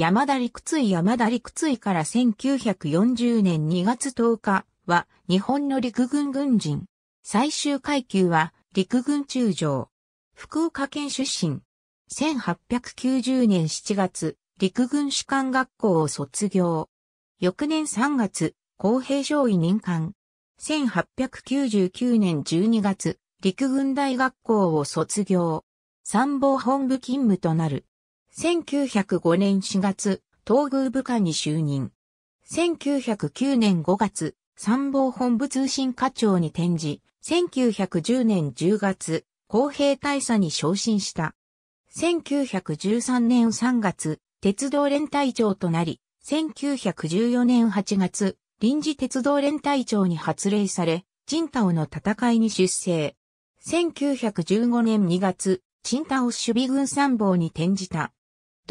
山田陸追山田陸追から1940年2月10日は日本の陸軍軍人。最終階級は陸軍中将。福岡県出身。1890年7月、陸軍士官学校を卒業。翌年3月、公平上位任官。1899年12月、陸軍大学校を卒業。参謀本部勤務となる。1905年4月、東宮部下に就任。1909年5月、参謀本部通信課長に転じ、1910年10月、公平大佐に昇進した。1913年3月、鉄道連隊長となり、1914年8月、臨時鉄道連隊長に発令され、チ太の戦いに出征。1915年2月、チ太守備軍参謀に転じた。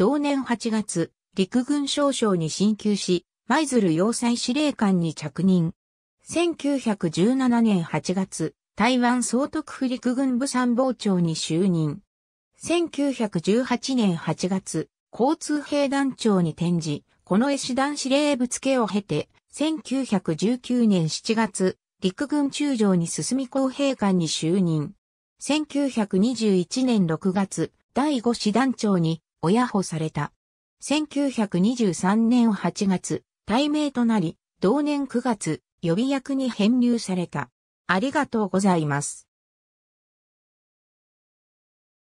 同年8月、陸軍少将に進級し、舞鶴要塞司令官に着任。1917年8月、台湾総督府陸軍部参謀長に就任。1918年8月、交通兵団長に転じ、この絵師団司令部付けを経て、1919年7月、陸軍中将に進み公兵官に就任。1921年6月、第5師団長に親保された。1923年8月、対名となり、同年9月、予備役に編入された。ありがとうございます。